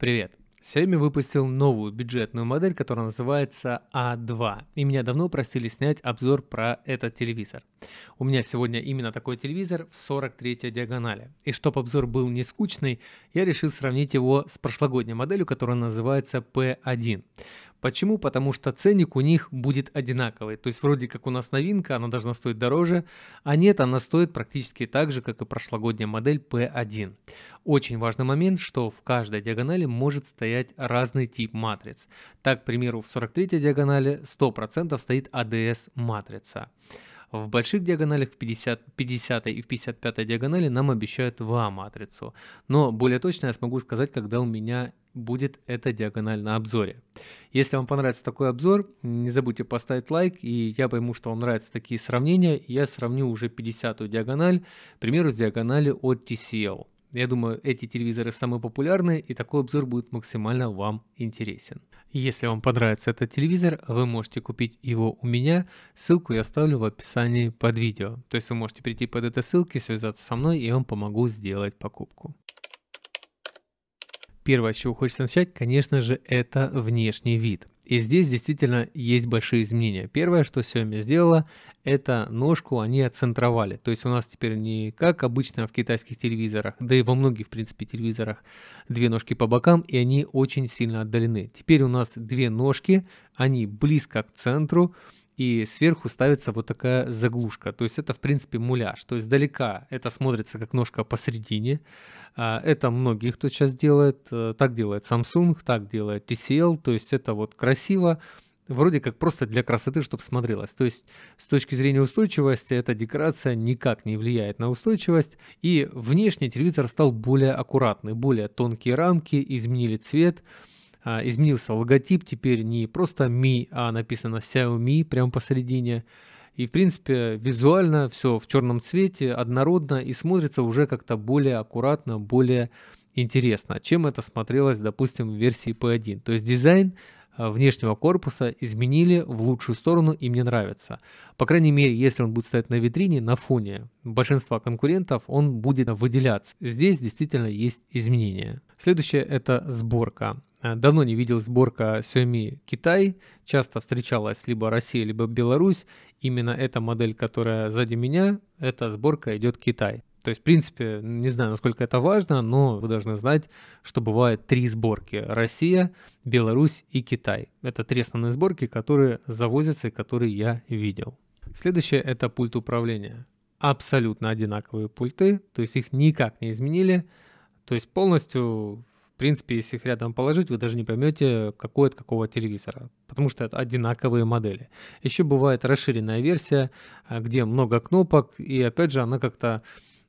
Привет! Xiaomi выпустил новую бюджетную модель, которая называется A2. А и меня давно просили снять обзор про этот телевизор. У меня сегодня именно такой телевизор в 43 диагонали. И чтобы обзор был не скучный, я решил сравнить его с прошлогодней моделью, которая называется P1. Почему? Потому что ценник у них будет одинаковый. То есть вроде как у нас новинка, она должна стоить дороже, а нет, она стоит практически так же, как и прошлогодняя модель P1. Очень важный момент, что в каждой диагонали может стоять разный тип матриц. Так, к примеру, в 43 диагонали 100% стоит ADS а матрица. В больших диагоналях в 50, 50 и в 55 диагонали нам обещают ВА-матрицу. Но более точно я смогу сказать, когда у меня будет эта диагональ на обзоре. Если вам понравится такой обзор, не забудьте поставить лайк, и я пойму, что вам нравятся такие сравнения. Я сравню уже 50-ю диагональ, к примеру, с диагональю от TCL. Я думаю, эти телевизоры самые популярные, и такой обзор будет максимально вам интересен. Если вам понравится этот телевизор, вы можете купить его у меня. Ссылку я оставлю в описании под видео. То есть вы можете прийти под этой ссылкой, связаться со мной, и я вам помогу сделать покупку. Первое, с чего хочется начать, конечно же, это внешний вид. И здесь действительно есть большие изменения. Первое, что Xiaomi сделала, это ножку они отцентровали. То есть у нас теперь не как обычно в китайских телевизорах, да и во многих, в принципе, телевизорах, две ножки по бокам, и они очень сильно отдалены. Теперь у нас две ножки, они близко к центру, и сверху ставится вот такая заглушка. То есть это, в принципе, муляж. То есть далека это смотрится как ножка посередине. А, это многие кто сейчас делает. Э, так делает Samsung, так делает TCL. То есть это вот красиво, вроде как просто для красоты, чтобы смотрелось. То есть с точки зрения устойчивости эта декорация никак не влияет на устойчивость. И внешний телевизор стал более аккуратный, более тонкие рамки, изменили Цвет а, изменился логотип, теперь не просто Mi, а написано Xiaomi прямо посередине. И, в принципе, визуально все в черном цвете, однородно и смотрится уже как-то более аккуратно, более интересно, чем это смотрелось, допустим, в версии P1. То есть дизайн а, внешнего корпуса изменили в лучшую сторону и мне нравится. По крайней мере, если он будет стоять на витрине, на фоне большинства конкурентов, он будет выделяться. Здесь действительно есть изменения. Следующее это сборка. Э, давно не видел сборка Xiaomi Китай, часто встречалась либо Россия, либо Беларусь. Именно эта модель, которая сзади меня, эта сборка идет Китай. То есть, в принципе, не знаю, насколько это важно, но вы должны знать, что бывает три сборки. Россия, Беларусь и Китай. Это три основные сборки, которые завозятся и которые я видел. Следующее – это пульт управления. Абсолютно одинаковые пульты, то есть их никак не изменили. То есть полностью в принципе, если их рядом положить, вы даже не поймете, какой от какого телевизора, потому что это одинаковые модели. Еще бывает расширенная версия, а, где много кнопок, и опять же она как-то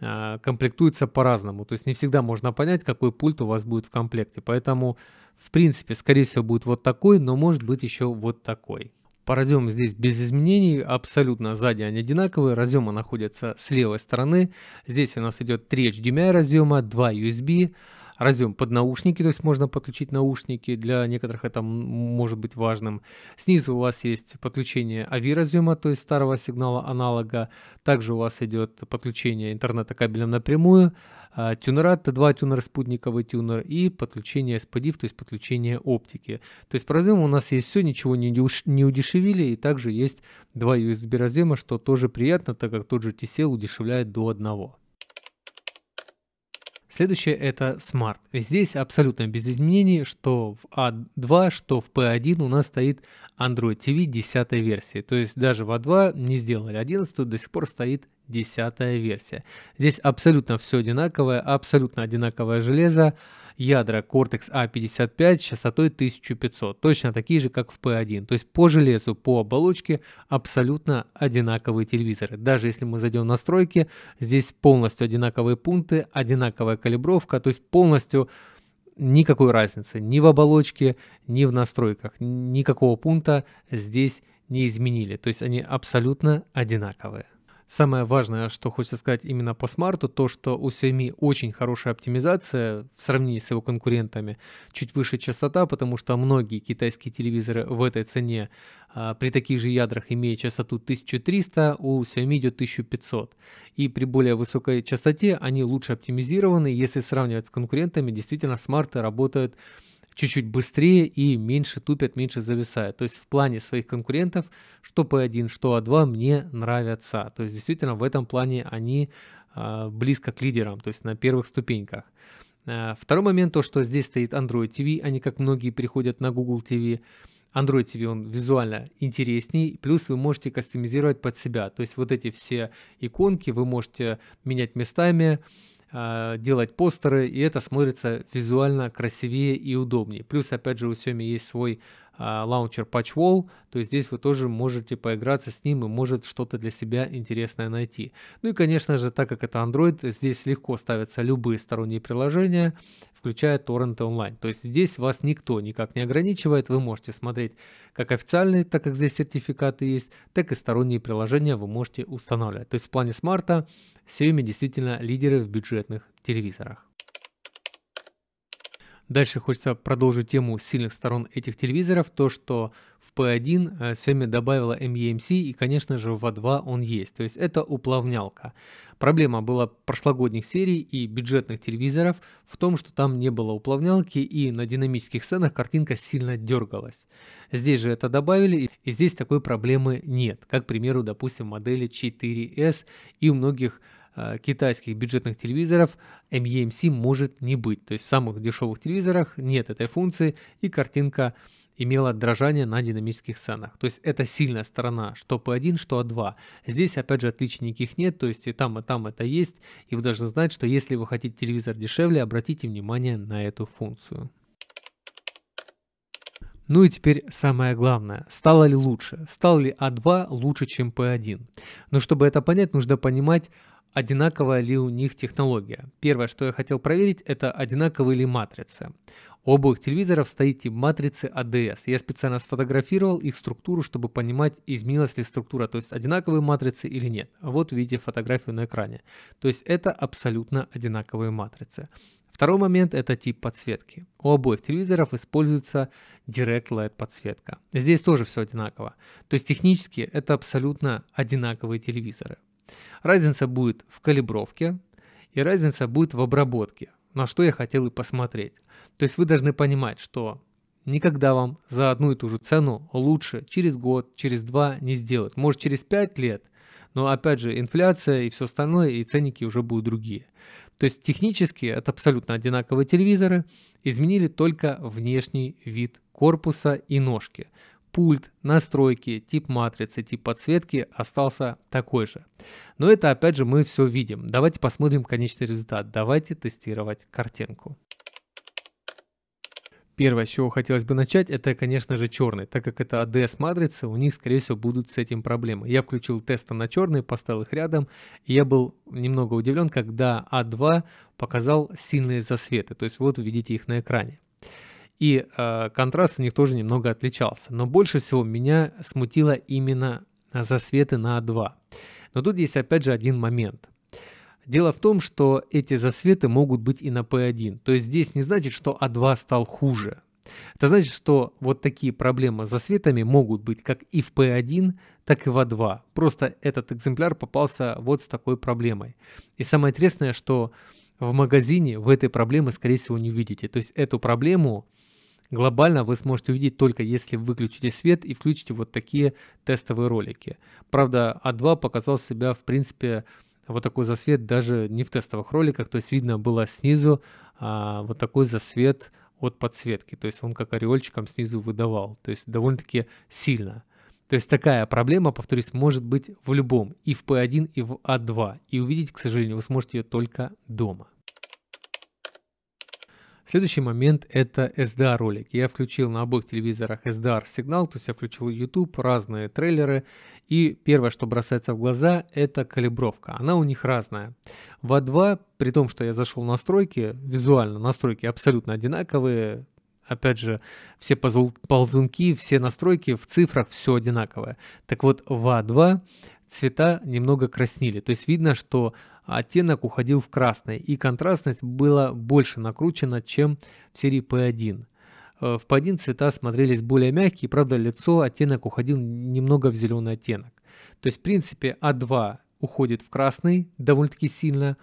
а, комплектуется по-разному. То есть не всегда можно понять, какой пульт у вас будет в комплекте. Поэтому, в принципе, скорее всего, будет вот такой, но может быть еще вот такой. По разъему здесь без изменений, абсолютно сзади они одинаковые, разъемы находятся с левой стороны. Здесь у нас идет 3 HDMI разъема, 2 USB, разъем под наушники, то есть можно подключить наушники, для некоторых это может быть важным. Снизу у вас есть подключение AV-разъема, то есть старого сигнала аналога. Также у вас идет подключение интернета кабелем напрямую, а, тюнера, Т2 тюнер, спутниковый тюнер и подключение SPDIF, то есть подключение оптики. То есть по разъему у нас есть все, ничего не, удешевили, и также есть два USB разъема, что тоже приятно, так как тот же TCL удешевляет до одного. Следующее это Smart. Здесь абсолютно без изменений, что в A2, а что в P1 у нас стоит Android TV 10 версии. То есть даже в A2 а не сделали 11, до сих пор стоит десятая версия. Здесь абсолютно все одинаковое, абсолютно одинаковое железо, ядра Cortex A55 а с частотой 1500, точно такие же, как в P1. То есть по железу, по оболочке абсолютно одинаковые телевизоры. Даже если мы зайдем в настройки, здесь полностью одинаковые пункты, одинаковая калибровка, то есть полностью никакой разницы ни в оболочке, ни в настройках. Никакого пункта здесь не изменили. То есть они абсолютно одинаковые. Самое важное, что хочется сказать именно по смарту, то, что у Xiaomi очень хорошая оптимизация в сравнении с его конкурентами, чуть выше частота, потому что многие китайские телевизоры в этой цене а, при таких же ядрах, имея частоту 1300, у Xiaomi идет 1500. И при более высокой частоте они лучше оптимизированы. Если сравнивать с конкурентами, действительно смарты работают чуть-чуть быстрее и меньше тупят, меньше зависают. То есть в плане своих конкурентов, что P1, что A2 а мне нравятся. То есть действительно в этом плане они э, близко к лидерам, то есть на первых ступеньках. Э, второй момент, то что здесь стоит Android TV, они как многие приходят на Google TV. Android TV он визуально интересней, плюс вы можете кастомизировать под себя. То есть вот эти все иконки вы можете менять местами, а, делать постеры, и это смотрится визуально красивее и удобнее. Плюс, опять же, у Xiaomi есть свой а, лаунчер Patchwall, то здесь вы тоже можете поиграться с ним и может что-то для себя интересное найти. Ну и, конечно же, так как это Android, здесь легко ставятся любые сторонние приложения, включая торренты онлайн. То есть здесь вас никто никак не ограничивает, вы можете смотреть как официальные, так как здесь сертификаты есть, так и сторонние приложения вы можете устанавливать. То есть в плане смарта Xiaomi действительно лидеры в бюджетных телевизорах. Дальше хочется продолжить тему сильных сторон этих телевизоров, то, что в P1 Xiaomi э, добавила MEMC, и, конечно же, в A2 а он есть, то есть это уплавнялка. Проблема была прошлогодних серий и бюджетных телевизоров в том, что там не было уплавнялки, и на динамических сценах картинка сильно дергалась. Здесь же это добавили, и здесь такой проблемы нет, как, к примеру, допустим, модели 4S и у многих Э, китайских бюджетных телевизоров MEMC может не быть. То есть в самых дешевых телевизорах нет этой функции, и картинка имела дрожание на динамических сценах. То есть это сильная сторона, что P1, что A2. А Здесь, опять же, отличий никаких нет, то есть и там, и там это есть. И вы должны знать, что если вы хотите телевизор дешевле, обратите внимание на эту функцию. Ну и теперь самое главное, стало ли лучше? Стал ли А2 лучше, чем P1? Но ну, чтобы это понять, нужно понимать, одинаковая ли у них технология. Первое, что я хотел проверить, это одинаковые ли матрицы. У обоих телевизоров стоит тип матрицы ADS. А я специально сфотографировал их структуру, чтобы понимать, изменилась ли структура, то есть одинаковые матрицы или нет. Вот видите фотографию на экране. То есть это абсолютно одинаковые матрицы. Второй момент – это тип подсветки. У обоих телевизоров используется Direct Light подсветка. Здесь тоже все одинаково. То есть технически это абсолютно одинаковые телевизоры. Разница будет в калибровке и разница будет в обработке, на что я хотел и посмотреть. То есть вы должны понимать, что никогда вам за одну и ту же цену лучше через год, через два не сделать. Может через пять лет, но опять же инфляция и все остальное, и ценники уже будут другие. То есть технически это абсолютно одинаковые телевизоры, изменили только внешний вид корпуса и ножки, пульт, настройки, тип матрицы, тип подсветки остался такой же. Но это опять же мы все видим. Давайте посмотрим конечный результат. Давайте тестировать картинку. Первое, с чего хотелось бы начать, это, конечно же, черный, так как это ADS а матрицы, у них, скорее всего, будут с этим проблемы. Я включил тесты на черный, поставил их рядом, и я был немного удивлен, когда a а 2 показал сильные засветы, то есть вот видите их на экране. И э, контраст у них тоже немного отличался. Но больше всего меня смутило именно э, засветы на А2. Но тут есть опять же один момент. Дело в том, что эти засветы могут быть и на P1. То есть здесь не значит, что А2 стал хуже. Это значит, что вот такие проблемы с засветами могут быть как и в P1, так и в A2. А Просто этот экземпляр попался вот с такой проблемой. И самое интересное, что в магазине вы этой проблемы, скорее всего, не увидите. То есть эту проблему Глобально вы сможете увидеть только если выключите свет и включите вот такие тестовые ролики. Правда, А2 показал себя в принципе вот такой засвет даже не в тестовых роликах, то есть видно было снизу а, вот такой засвет от подсветки, то есть он как ореольчиком снизу выдавал, то есть довольно-таки сильно. То есть такая проблема, повторюсь, может быть в любом, и в P1, и в A2, а и увидеть, к сожалению, вы сможете ее только дома. Следующий момент – это SDR-ролик. Я включил на обоих телевизорах SDR-сигнал, то есть я включил YouTube, разные трейлеры. И первое, что бросается в глаза, это калибровка. Она у них разная. В А2, при том, что я зашел в настройки, визуально настройки абсолютно одинаковые, опять же, все ползунки, все настройки в цифрах, все одинаковое. Так вот, в А2 цвета немного краснили. То есть видно, что а оттенок уходил в красный, и контрастность была больше накручена, чем в серии P1. Э, в P1 цвета смотрелись более мягкие, правда лицо оттенок уходил немного в зеленый оттенок. То есть в принципе a а 2 уходит в красный довольно-таки сильно,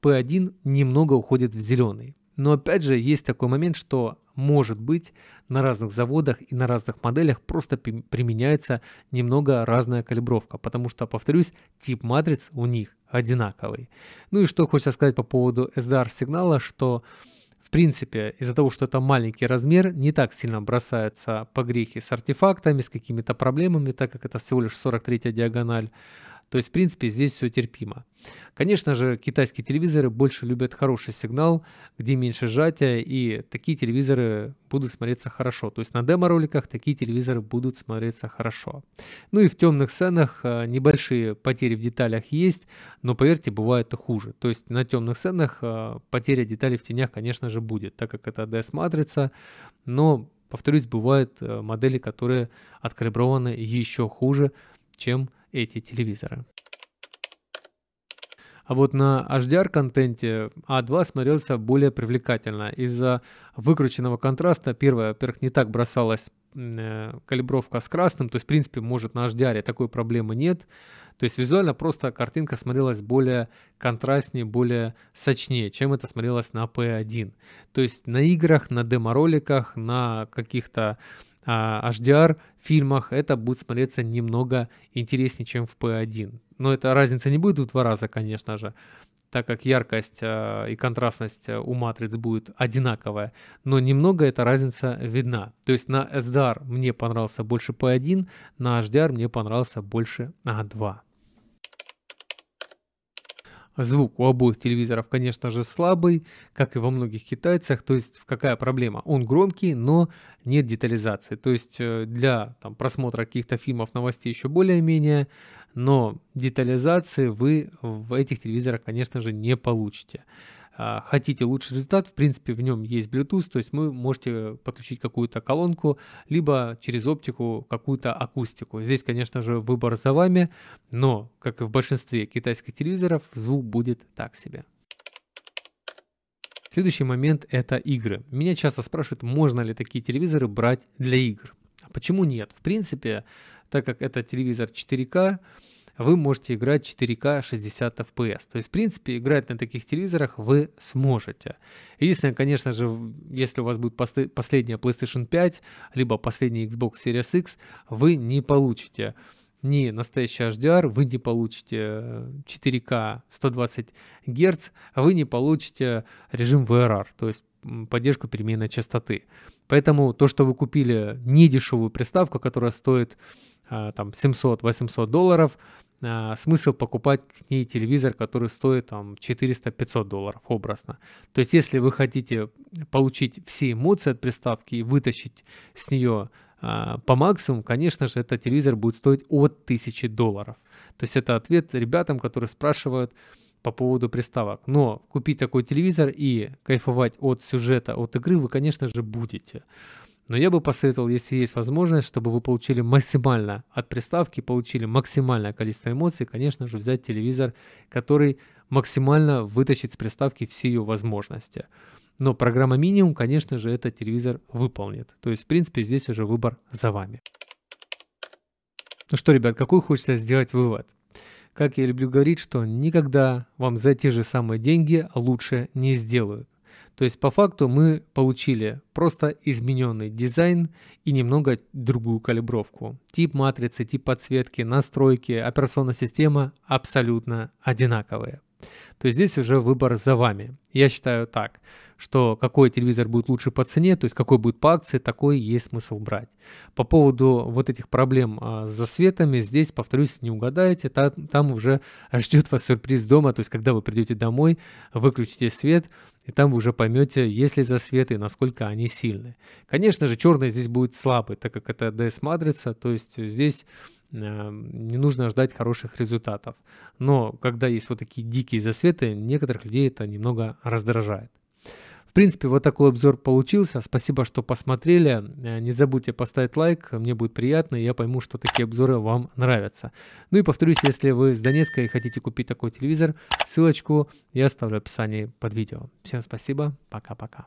P1 немного уходит в зеленый. Но опять же есть такой момент, что может быть на разных заводах и на разных моделях просто применяется немного разная калибровка, потому что, повторюсь, тип матриц у них одинаковый. Ну и что хочется сказать по поводу SDR-сигнала, что в принципе из-за того, что это маленький размер, не так сильно бросаются погрехи с артефактами, с какими-то проблемами, так как это всего лишь 43 диагональ. То есть, в принципе, здесь все терпимо. Конечно же, китайские телевизоры больше любят хороший сигнал, где меньше сжатия, и такие телевизоры будут смотреться хорошо. То есть на демо-роликах такие телевизоры будут смотреться хорошо. Ну и в темных сценах э, небольшие потери в деталях есть, но поверьте, бывает и хуже. То есть на темных сценах э, потеря деталей в тенях, конечно же, будет, так как это DS-матрица, но, повторюсь, бывают э, модели, которые откалиброваны еще хуже, чем эти телевизоры. А вот на HDR-контенте А2 смотрелся более привлекательно. Из-за выкрученного контраста, первое, во-первых, не так бросалась э, калибровка с красным, то есть, в принципе, может, на HDR такой проблемы нет. То есть, визуально просто картинка смотрелась более контрастнее, более сочнее, чем это смотрелось на P1. То есть, на играх, на демо-роликах, на каких-то а, HDR фильмах это будет смотреться немного интереснее, чем в P1. Но эта разница не будет в два раза, конечно же, так как яркость а, и контрастность э, у матриц будет одинаковая, но немного эта разница видна. То есть на SDR мне понравился больше P1, на HDR мне понравился больше A2. А Звук у обоих телевизоров, конечно же, слабый, как и во многих китайцах. То есть какая проблема? Он громкий, но нет детализации. То есть э, для там, просмотра каких-то фильмов, новостей еще более-менее, но детализации вы в этих телевизорах, конечно же, не получите. А, хотите лучший результат, в принципе, в нем есть Bluetooth, то есть вы можете подключить какую-то колонку, либо через оптику какую-то акустику. Здесь, конечно же, выбор за вами, но, как и в большинстве китайских телевизоров, звук будет так себе. Следующий момент – это игры. Меня часто спрашивают, можно ли такие телевизоры брать для игр. А почему нет? В принципе, так как это телевизор 4К, вы можете играть 4К 60 FPS. То есть, в принципе, играть на таких телевизорах вы сможете. Единственное, конечно же, если у вас будет последняя PlayStation 5, либо последний Xbox Series X, вы не получите ни настоящий HDR, вы не получите 4К 120 Гц, вы не получите режим VRR, то есть поддержку переменной частоты. Поэтому то, что вы купили недешевую приставку, которая стоит а, там 700-800 долларов, а, смысл покупать к ней телевизор, который стоит там 400-500 долларов образно. То есть если вы хотите получить все эмоции от приставки и вытащить с нее а, по максимуму, конечно же, этот телевизор будет стоить от 1000 долларов. То есть это ответ ребятам, которые спрашивают по поводу приставок. Но купить такой телевизор и кайфовать от сюжета, от игры вы, конечно же, будете. Но я бы посоветовал, если есть возможность, чтобы вы получили максимально от приставки, получили максимальное количество эмоций, конечно же, взять телевизор, который максимально вытащит с приставки все ее возможности. Но программа минимум, конечно же, этот телевизор выполнит. То есть, в принципе, здесь уже выбор за вами. Ну что, ребят, какой хочется сделать вывод? Как я люблю говорить, что никогда вам за те же самые деньги лучше не сделают. То есть по факту мы получили просто измененный дизайн и немного другую калибровку. Тип матрицы, тип подсветки, настройки, операционная система абсолютно одинаковые то здесь уже выбор за вами. Я считаю так, что какой телевизор будет лучше по цене, то есть какой будет по акции, такой есть смысл брать. По поводу вот этих проблем а, с засветами, здесь, повторюсь, не угадаете, там, там уже ждет вас сюрприз дома, то есть когда вы придете домой, выключите свет, и там вы уже поймете, есть ли засветы и насколько они сильны. Конечно же, черный здесь будет слабый, так как это DS-матрица, то есть здесь Эм, не нужно ждать хороших результатов. Но когда есть вот такие дикие засветы, некоторых людей это немного раздражает. В принципе, вот такой обзор получился. Спасибо, что посмотрели. Э, не забудьте поставить лайк, мне будет приятно, и я пойму, что такие обзоры вам нравятся. Ну и повторюсь, если вы из Донецка и хотите купить такой телевизор, ссылочку я оставлю в описании под видео. Всем спасибо, пока-пока.